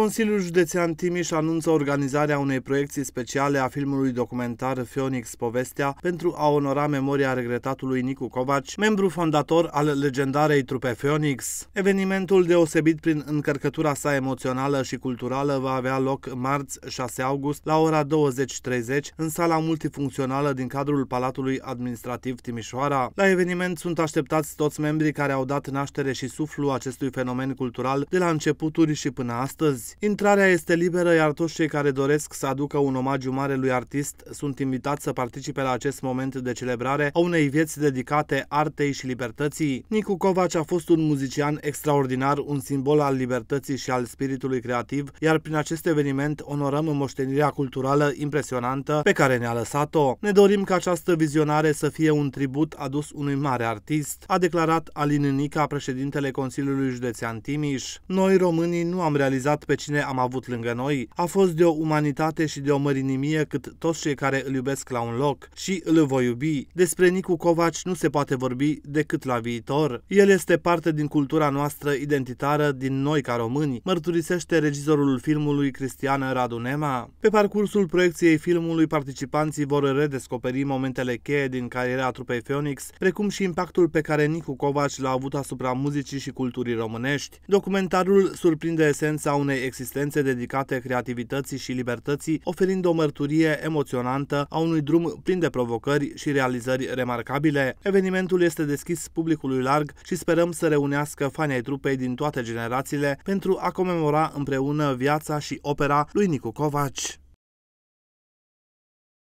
Consiliul Județean Timiș anunță organizarea unei proiecții speciale a filmului documentar Phoenix Povestea pentru a onora memoria regretatului Nicu Covaci, membru fondator al legendarei trupe Phoenix. Evenimentul deosebit prin încărcătura sa emoțională și culturală va avea loc marți 6 august la ora 20.30 în sala multifuncțională din cadrul Palatului Administrativ Timișoara. La eveniment sunt așteptați toți membrii care au dat naștere și suflu acestui fenomen cultural de la începuturi și până astăzi astăzi. Intrarea este liberă, iar toți cei care doresc să aducă un omagiu mare lui artist sunt invitați să participe la acest moment de celebrare a unei vieți dedicate artei și libertății. Nicu Covaci a fost un muzician extraordinar, un simbol al libertății și al spiritului creativ, iar prin acest eveniment onorăm moștenirea culturală impresionantă pe care ne-a lăsat-o. Ne dorim ca această vizionare să fie un tribut adus unui mare artist, a declarat Alin Nica, președintele Consiliului Județean Timiș. Noi, românii, nu am realizat pe pe cine am avut lângă noi a fost de o umanitate și de o mărinimie cât toți cei care îl iubesc la un loc și îl voi iubi. Despre Nicu Covaci nu se poate vorbi decât la viitor. El este parte din cultura noastră identitară din noi ca români, mărturisește regizorul filmului Cristian Radu Nema. Pe parcursul proiecției filmului, participanții vor redescoperi momentele cheie din cariera trupei Phoenix, precum și impactul pe care Nicu Covaci l-a avut asupra muzicii și culturii românești. Documentarul surprinde esența unei existențe dedicate creativității și libertății, oferind o mărturie emoționantă a unui drum plin de provocări și realizări remarcabile. Evenimentul este deschis publicului larg și sperăm să reunească fanii ai trupei din toate generațiile pentru a comemora împreună viața și opera lui Nicu Covaci.